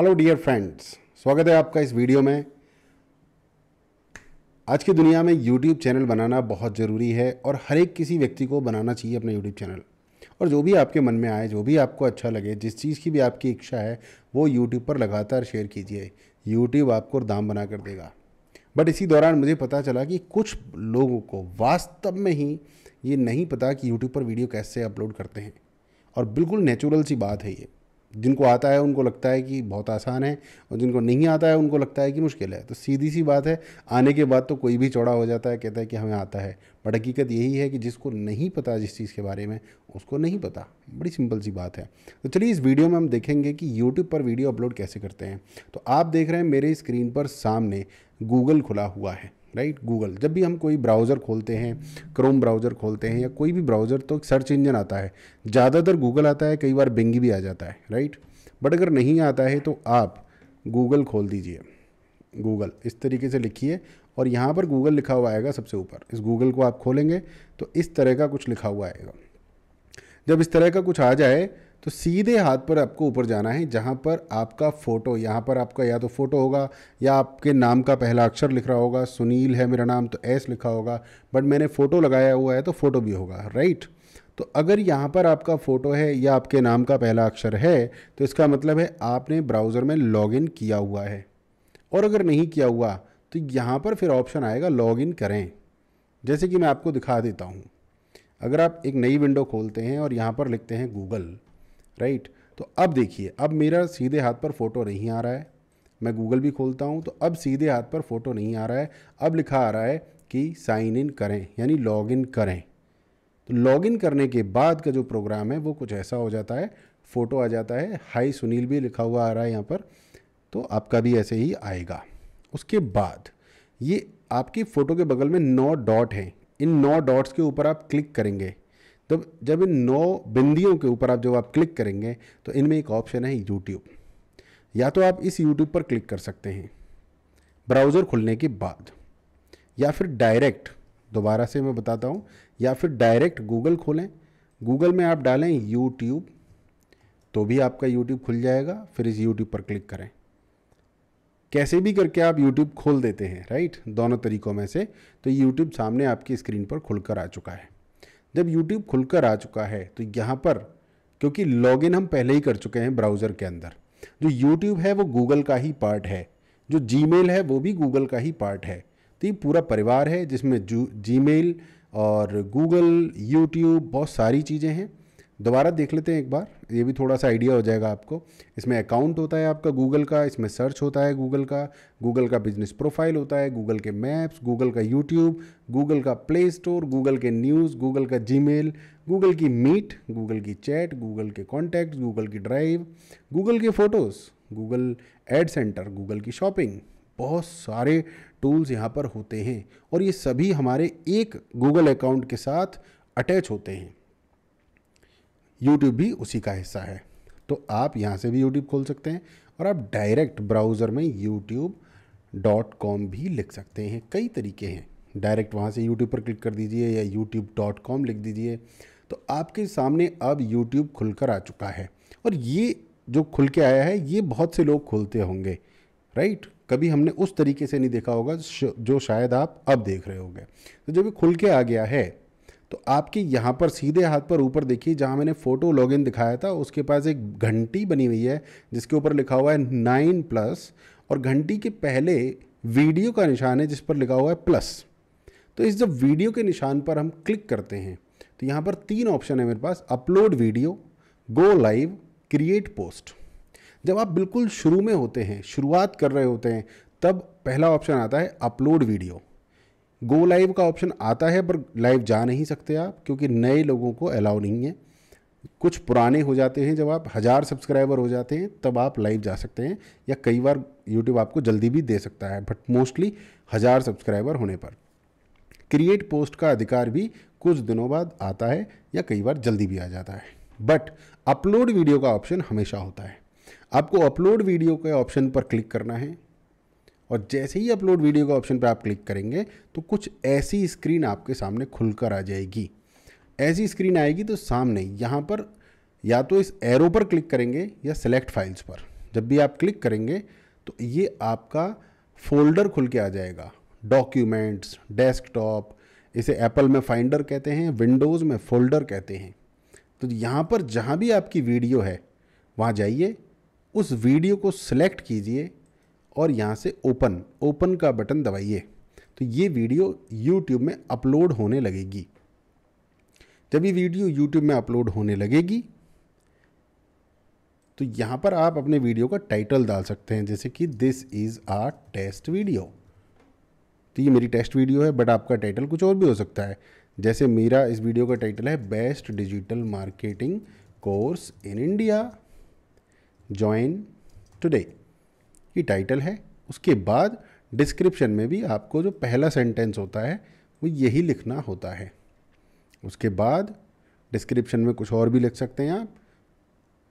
hello dear friends स्वागत है आपका इस वीडियो में आज की दुनिया में यूट्यूब चैनल बनाना बहुत ज़रूरी है और हर एक किसी व्यक्ति को बनाना चाहिए अपना यूट्यूब चैनल और जो भी आपके मन में आए जो भी आपको अच्छा लगे जिस चीज़ की भी आपकी इच्छा है वो यूट्यूब पर लगातार शेयर कीजिए यूट्यूब आपको दाम बना कर देगा बट इसी दौरान मुझे पता चला कि कुछ लोगों को वास्तव में ही ये नहीं पता कि यूट्यूब पर वीडियो कैसे अपलोड करते हैं और बिल्कुल नेचुरल सी बात है ये जिनको आता है उनको लगता है कि बहुत आसान है और जिनको नहीं आता है उनको लगता है कि मुश्किल है तो सीधी सी बात है आने के बाद तो कोई भी चौड़ा हो जाता है कहता है कि हमें आता है बट हकीकत यही है कि जिसको नहीं पता जिस चीज़ के बारे में उसको नहीं पता बड़ी सिंपल सी बात है तो चलिए इस वीडियो में हम देखेंगे कि यूट्यूब पर वीडियो अपलोड कैसे करते हैं तो आप देख रहे हैं मेरे स्क्रीन पर सामने गूगल खुला हुआ है राइट गूगल जब भी हम कोई ब्राउज़र खोलते हैं क्रोम ब्राउज़र खोलते हैं या कोई भी ब्राउज़र तो सर्च इंजन आता है ज़्यादातर गूगल आता है कई बार बिंग भी आ जाता है राइट बट अगर नहीं आता है तो आप गूगल खोल दीजिए गूगल इस तरीके से लिखिए और यहाँ पर गूगल लिखा हुआ आएगा सबसे ऊपर इस गूगल को आप खोलेंगे तो इस तरह का कुछ लिखा हुआ आएगा जब इस तरह का कुछ आ जाए तो सीधे हाथ पर आपको ऊपर जाना है जहाँ पर आपका फ़ोटो यहाँ पर आपका या तो फ़ोटो होगा या आपके नाम का पहला अक्षर लिख रहा होगा सुनील है मेरा नाम तो एस लिखा होगा बट मैंने फ़ोटो लगाया हुआ है तो फ़ोटो भी होगा राइट तो अगर यहाँ पर आपका फ़ोटो है या आपके नाम का पहला अक्षर है तो इसका मतलब है आपने ब्राउज़र में लॉगिन किया हुआ है और अगर नहीं किया हुआ तो यहाँ पर फिर ऑप्शन आएगा लॉगिन करें जैसे कि मैं आपको दिखा देता हूँ अगर आप एक नई विंडो खोलते हैं और यहाँ पर लिखते हैं गूगल राइट तो अब देखिए अब मेरा सीधे हाथ पर फोटो नहीं आ रहा है मैं गूगल भी खोलता हूँ तो अब सीधे हाथ पर फोटो नहीं आ रहा है अब लिखा आ रहा है कि साइन इन करें यानी लॉग इन करें तो लॉग इन करने के बाद का जो प्रोग्राम है वो कुछ ऐसा हो जाता है फ़ोटो आ जाता है हाई सुनील भी लिखा हुआ आ रहा है यहाँ पर तो आपका भी ऐसे ही आएगा उसके बाद ये आपकी फ़ोटो के बगल में नौ डॉट हैं इन नौ डॉट्स के ऊपर आप क्लिक करेंगे तो जब इन नौ बिंदियों के ऊपर आप जब आप क्लिक करेंगे तो इनमें एक ऑप्शन है यूट्यूब या तो आप इस यूट्यूब पर क्लिक कर सकते हैं ब्राउज़र खुलने के बाद या फिर डायरेक्ट दोबारा से मैं बताता हूँ या फिर डायरेक्ट गूगल खोलें गूगल में आप डालें यूट्यूब तो भी आपका यूट्यूब खुल जाएगा फिर इस यूट्यूब पर क्लिक करें कैसे भी करके आप यूट्यूब खोल देते हैं राइट दोनों तरीक़ों में से तो यूट्यूब सामने आपकी स्क्रीन पर खुलकर आ चुका है जब यूट्यूब खुलकर आ चुका है तो यहाँ पर क्योंकि लॉगिन हम पहले ही कर चुके हैं ब्राउज़र के अंदर जो यूट्यूब है वो गूगल का ही पार्ट है जो जी है वो भी गूगल का ही पार्ट है तो ये पूरा परिवार है जिसमें जी और गूगल यूट्यूब बहुत सारी चीज़ें हैं दोबारा देख लेते हैं एक बार ये भी थोड़ा सा आइडिया हो जाएगा आपको इसमें अकाउंट होता है आपका गूगल का इसमें सर्च होता है गूगल का गूगल का बिजनेस प्रोफाइल होता है गूगल के मैप्स गूगल का यूट्यूब गूगल का प्ले स्टोर गूगल के न्यूज़ गूगल का मेल गूगल की मीट गूगल की चैट गूगल के कॉन्टैक्ट गूगल की ड्राइव गूगल के photos Google ad center Google की शॉपिंग बहुत सारे टूल्स यहाँ पर होते हैं और ये सभी हमारे एक गूगल अकाउंट के साथ अटैच होते हैं यूट्यूब भी उसी का हिस्सा है तो आप यहाँ से भी यूट्यूब खोल सकते हैं और आप डायरेक्ट ब्राउज़र में यूट्यूब डॉट कॉम भी लिख सकते हैं कई तरीके हैं डायरेक्ट वहाँ से यूट्यूब पर क्लिक कर दीजिए या यूट्यूब डॉट कॉम लिख दीजिए तो आपके सामने अब यूट्यूब खुलकर आ चुका है और ये जो खुल के आया है ये बहुत से लोग खोलते होंगे राइट कभी हमने उस तरीके से नहीं देखा होगा जो शायद आप अब देख रहे होंगे तो जब ये खुल के आ गया है तो आपके यहाँ पर सीधे हाथ पर ऊपर देखिए जहाँ मैंने फ़ोटो लॉगिन दिखाया था उसके पास एक घंटी बनी हुई है जिसके ऊपर लिखा हुआ है नाइन प्लस और घंटी के पहले वीडियो का निशान है जिस पर लिखा हुआ है प्लस तो इस जब वीडियो के निशान पर हम क्लिक करते हैं तो यहाँ पर तीन ऑप्शन है मेरे पास upload video go live create post जब आप बिल्कुल शुरू में होते हैं शुरुआत कर रहे होते हैं तब पहला ऑप्शन आता है अपलोड वीडियो गो लाइव का ऑप्शन आता है पर लाइव जा नहीं सकते आप क्योंकि नए लोगों को अलाउ नहीं है कुछ पुराने हो जाते हैं जब आप हज़ार सब्सक्राइबर हो जाते हैं तब आप लाइव जा सकते हैं या कई बार यूट्यूब आपको जल्दी भी दे सकता है बट मोस्टली हज़ार सब्सक्राइबर होने पर क्रिएट पोस्ट का अधिकार भी कुछ दिनों बाद आता है या कई बार जल्दी भी आ जाता है बट अपलोड वीडियो का ऑप्शन हमेशा होता है आपको अपलोड वीडियो के ऑप्शन पर क्लिक करना है और जैसे ही अपलोड वीडियो का ऑप्शन पर आप क्लिक करेंगे तो कुछ ऐसी स्क्रीन आपके सामने खुलकर आ जाएगी ऐसी स्क्रीन आएगी तो सामने यहाँ पर या तो इस एरो पर क्लिक करेंगे या सेलेक्ट फाइल्स पर जब भी आप क्लिक करेंगे तो ये आपका फोल्डर खुल के आ जाएगा डॉक्यूमेंट्स डेस्कटॉप इसे एप्पल में फाइंडर कहते हैं विंडोज़ में फोल्डर कहते हैं तो यहाँ पर जहाँ भी आपकी वीडियो है वहाँ जाइए उस वीडियो को सिलेक्ट कीजिए और यहाँ से ओपन ओपन का बटन दबाइए तो ये वीडियो यूट्यूब में अपलोड होने लगेगी जब ये वीडियो यूट्यूब में अपलोड होने लगेगी तो यहाँ पर आप अपने वीडियो का टाइटल डाल सकते हैं जैसे कि this is a test video तो ये मेरी टेस्ट वीडियो है बट आपका टाइटल कुछ और भी हो सकता है जैसे मेरा इस वीडियो का टाइटल है best digital marketing course in India join today ये टाइटल है उसके बाद डिस्क्रिप्शन में भी आपको जो पहला सेंटेंस होता है वो यही लिखना होता है उसके बाद डिस्क्रिप्शन में कुछ और भी लिख सकते हैं आप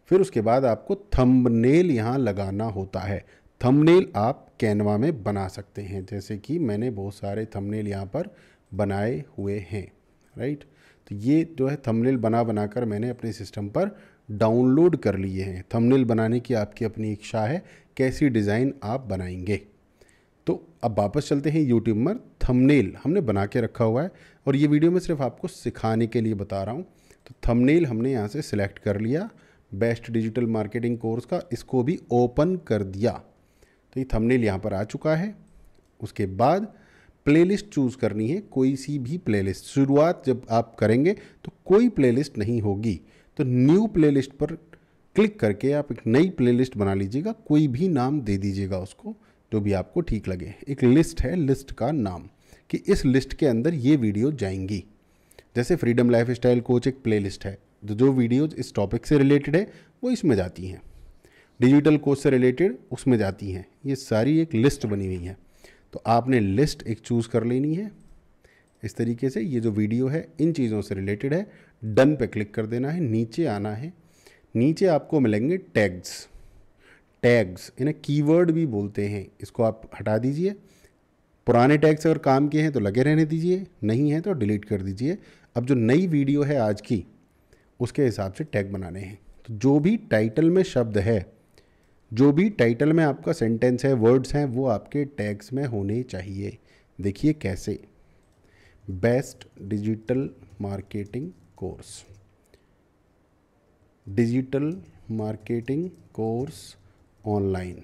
फिर उसके बाद आपको थंबनेल यहाँ लगाना होता है थंबनेल आप कैनवा में बना सकते हैं जैसे कि मैंने बहुत सारे थंबनेल यहाँ पर बनाए हुए हैं राइट तो ये जो है थंबनेल बना बना कर मैंने अपने सिस्टम पर डाउनलोड कर लिए हैं थंबनेल बनाने की आपकी अपनी इच्छा है कैसी डिज़ाइन आप बनाएंगे तो अब वापस चलते हैं यूट्यूब पर थंबनेल हमने बना के रखा हुआ है और ये वीडियो मैं सिर्फ आपको सिखाने के लिए बता रहा हूँ तो थंबनेल हमने यहाँ से सिलेक्ट कर लिया बेस्ट डिजिटल मार्केटिंग कोर्स का इसको भी ओपन कर दिया तो ये थंबनेल यहाँ पर आ चुका है उसके बाद प्लेलिस्ट चूज़ करनी है कोई सी भी प्लेलिस्ट शुरुआत जब आप करेंगे तो कोई प्लेलिस्ट नहीं होगी तो न्यू प्लेलिस्ट पर क्लिक करके आप एक नई प्लेलिस्ट बना लीजिएगा कोई भी नाम दे दीजिएगा उसको जो भी आपको ठीक लगे एक लिस्ट है लिस्ट का नाम कि इस लिस्ट के अंदर ये वीडियो जाएंगी जैसे फ्रीडम लाइफ स्टाइल कोच एक प्ले लिस्ट है तो जो वीडियोज़ इस टॉपिक से रिलेटेड है वो इसमें जाती हैं डिजिटल कोच से रिलेटेड उसमें जाती हैं ये सारी एक लिस्ट बनी हुई है तो आपने लिस्ट एक चूज़ कर लेनी है इस तरीके से ये जो वीडियो है इन चीज़ों से रिलेटेड है डन पे क्लिक कर देना है नीचे आना है नीचे आपको मिलेंगे टैग्स टैग्स इन्हें कीवर्ड भी बोलते हैं इसको आप हटा दीजिए पुराने टैग्स अगर काम के हैं तो लगे रहने दीजिए नहीं हैं तो डिलीट कर दीजिए अब जो नई वीडियो है आज की उसके हिसाब से टैग बनाने हैं तो जो भी टाइटल में शब्द है जो भी टाइटल में आपका सेंटेंस है वर्ड्स हैं वो आपके टैग्स में होने चाहिए देखिए कैसे best digital marketing course digital marketing course online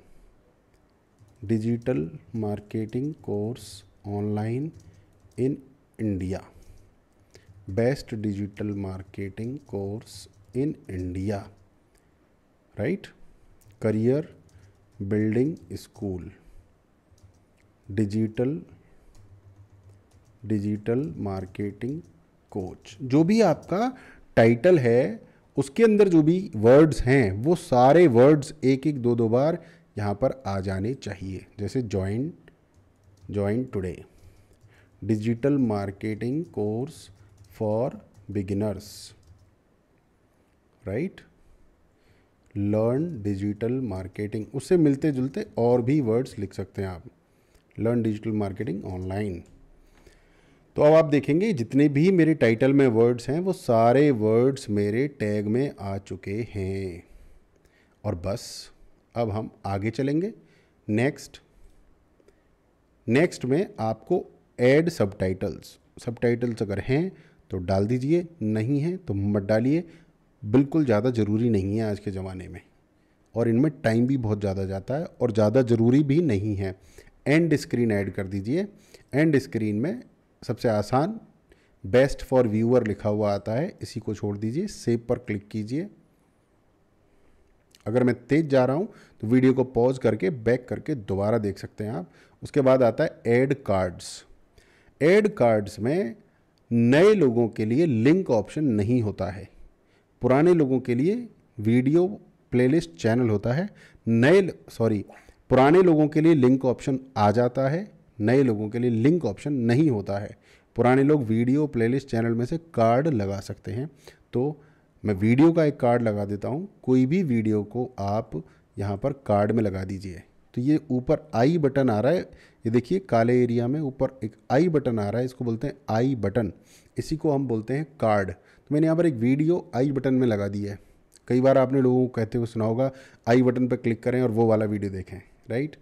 digital marketing course online in India best digital marketing course in India right career building school digital digital marketing coach जो भी आपका टाइटल है उसके अंदर जो भी वर्ड्स हैं वो सारे वर्ड्स एक एक दो दो बार यहाँ पर आ जाने चाहिए जैसे join join today digital marketing course for beginners right learn digital marketing उससे मिलते जुलते और भी वर्ड्स लिख सकते हैं आप लर्न डिजिटल मार्केटिंग ऑनलाइन तो अब आप देखेंगे जितने भी मेरे टाइटल में वर्ड्स हैं वो सारे वर्ड्स मेरे टैग में आ चुके हैं और बस अब हम आगे चलेंगे नेक्स्ट नेक्स्ट में आपको ऐड सबटाइटल्स सबटाइटल्स अगर हैं तो डाल दीजिए नहीं हैं तो मत डालिए बिल्कुल ज़्यादा ज़रूरी नहीं है आज के ज़माने में और इनमें टाइम भी बहुत ज़्यादा जाता है और ज़्यादा ज़रूरी भी नहीं है एंड स्क्रीन ऐड कर दीजिए एंड स्क्रीन में सबसे आसान बेस्ट फॉर व्यूअर लिखा हुआ आता है इसी को छोड़ दीजिए सेव पर क्लिक कीजिए अगर मैं तेज जा रहा हूँ तो वीडियो को पॉज करके बैक करके दोबारा देख सकते हैं आप उसके बाद आता है एड कार्ड्स एड कार्ड्स में नए लोगों के लिए लिंक ऑप्शन नहीं होता है पुराने लोगों के लिए वीडियो प्लेलिस्ट चैनल होता है नए सॉरी पुराने लोगों के लिए लिंक ऑप्शन आ जाता है नए लोगों के लिए लिंक ऑप्शन नहीं होता है पुराने लोग वीडियो प्लेलिस्ट चैनल में से कार्ड लगा सकते हैं तो मैं वीडियो का एक कार्ड लगा देता हूँ कोई भी वीडियो को आप यहाँ पर कार्ड में लगा दीजिए तो ये ऊपर आई बटन आ रहा है ये देखिए काले एरिया में ऊपर एक आई बटन आ रहा है इसको बोलते हैं आई बटन इसी को हम बोलते हैं कार्ड तो मैंने यहाँ पर एक वीडियो आई बटन में लगा दी है कई बार आपने लोगों को कहते हुए सुना होगा आई बटन पर क्लिक करें और वो वाला वीडियो देखें राइट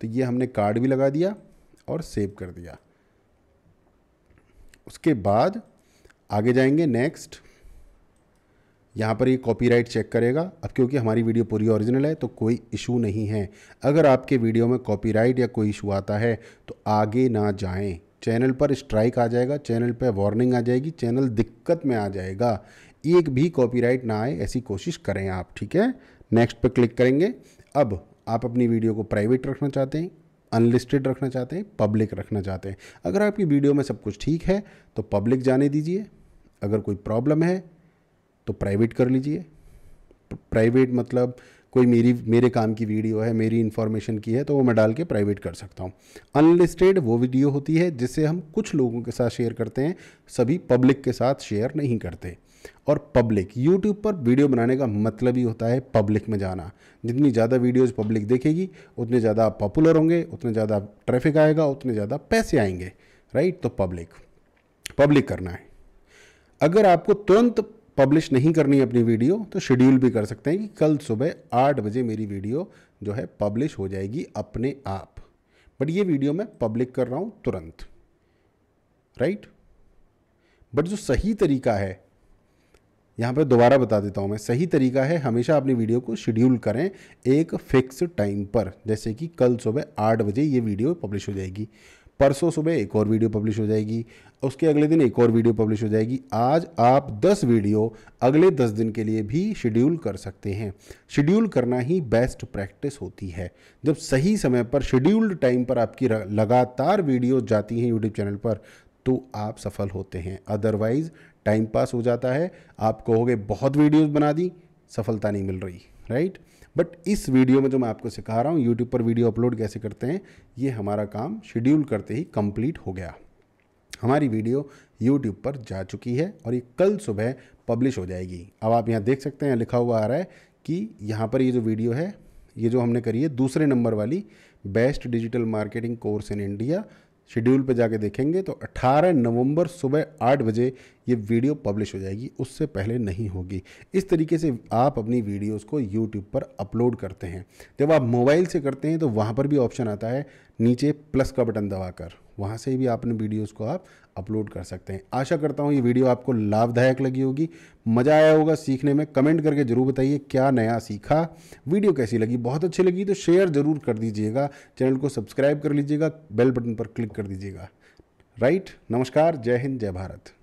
तो ये हमने कार्ड भी लगा दिया और सेव कर दिया उसके बाद आगे जाएंगे नेक्स्ट यहाँ पर ये कॉपीराइट चेक करेगा अब क्योंकि हमारी वीडियो पूरी ओरिजिनल है तो कोई इशू नहीं है अगर आपके वीडियो में कॉपीराइट या कोई इशू आता है तो आगे ना जाएं चैनल पर स्ट्राइक आ जाएगा चैनल पर वार्निंग आ जाएगी चैनल दिक्कत में आ जाएगा एक भी कॉपीराइट ना आए ऐसी कोशिश करें आप ठीक है नेक्स्ट पर क्लिक करेंगे अब आप अपनी वीडियो को प्राइवेट रखना चाहते हैं अनलिस्टेड रखना चाहते हैं पब्लिक रखना चाहते हैं अगर आपकी वीडियो में सब कुछ ठीक है तो पब्लिक जाने दीजिए अगर कोई प्रॉब्लम है तो प्राइवेट कर लीजिए प्राइवेट मतलब कोई मेरी मेरे काम की वीडियो है मेरी इन्फॉर्मेशन की है तो वो मैं डाल के प्राइवेट कर सकता हूँ अनलिस्टेड वो वीडियो होती है जिसे हम कुछ लोगों के साथ शेयर करते हैं सभी पब्लिक के साथ शेयर नहीं करते और पब्लिक यूट्यूब पर वीडियो बनाने का मतलब ही होता है पब्लिक में जाना जितनी ज़्यादा वीडियोस पब्लिक देखेगी उतने ज़्यादा आप पॉपुलर होंगे उतने ज़्यादा ट्रैफिक आएगा उतने ज़्यादा पैसे आएंगे राइट तो पब्लिक पब्लिक करना है अगर आपको तुरंत पब्लिश नहीं करनी अपनी वीडियो तो शेड्यूल भी कर सकते हैं कि कल सुबह आठ बजे मेरी वीडियो जो है पब्लिश हो जाएगी अपने आप बट ये वीडियो मैं पब्लिक कर रहा हूँ तुरंत राइट बट जो सही तरीका है यहाँ पर दोबारा बता देता हूँ मैं सही तरीका है हमेशा अपनी वीडियो को शेड्यूल करें एक फिक्स टाइम पर जैसे कि कल सुबह आठ बजे ये वीडियो पब्लिश हो जाएगी परसों सुबह एक और वीडियो पब्लिश हो जाएगी उसके अगले दिन एक और वीडियो पब्लिश हो जाएगी आज आप 10 वीडियो अगले 10 दिन के लिए भी शेड्यूल कर सकते हैं शेड्यूल करना ही बेस्ट प्रैक्टिस होती है जब सही समय पर शेड्यूल्ड टाइम पर आपकी लगातार वीडियो जाती हैं यूट्यूब चैनल पर तो आप सफल होते हैं अदरवाइज़ टाइम पास हो जाता है आप कहोगे बहुत वीडियोस बना दी सफलता नहीं मिल रही राइट बट इस वीडियो में जो मैं आपको सिखा रहा हूँ यूट्यूब पर वीडियो अपलोड कैसे करते हैं ये हमारा काम शेड्यूल करते ही कंप्लीट हो गया हमारी वीडियो यूट्यूब पर जा चुकी है और ये कल सुबह पब्लिश हो जाएगी अब आप यहाँ देख सकते हैं लिखा हुआ आ रहा है कि यहाँ पर ये जो वीडियो है ये जो हमने करी है दूसरे नंबर वाली best digital marketing course in India schedule पे जाके देखेंगे तो 18 नवंबर सुबह 8 बजे ये वीडियो पब्लिश हो जाएगी उससे पहले नहीं होगी इस तरीके से आप अपनी वीडियोस को यूट्यूब पर अपलोड करते हैं जब आप मोबाइल से करते हैं तो वहाँ पर भी ऑप्शन आता है नीचे प्लस का बटन दबाकर वहाँ से भी आपने अपने वीडियोज़ को आप अपलोड कर सकते हैं आशा करता हूँ ये वीडियो आपको लाभदायक लगी होगी मज़ा आया होगा सीखने में कमेंट करके ज़रूर बताइए क्या नया सीखा वीडियो कैसी लगी बहुत अच्छी लगी तो शेयर ज़रूर कर दीजिएगा चैनल को सब्सक्राइब कर लीजिएगा बेल बटन पर क्लिक कर दीजिएगा राइट नमस्कार जय हिंद जय भारत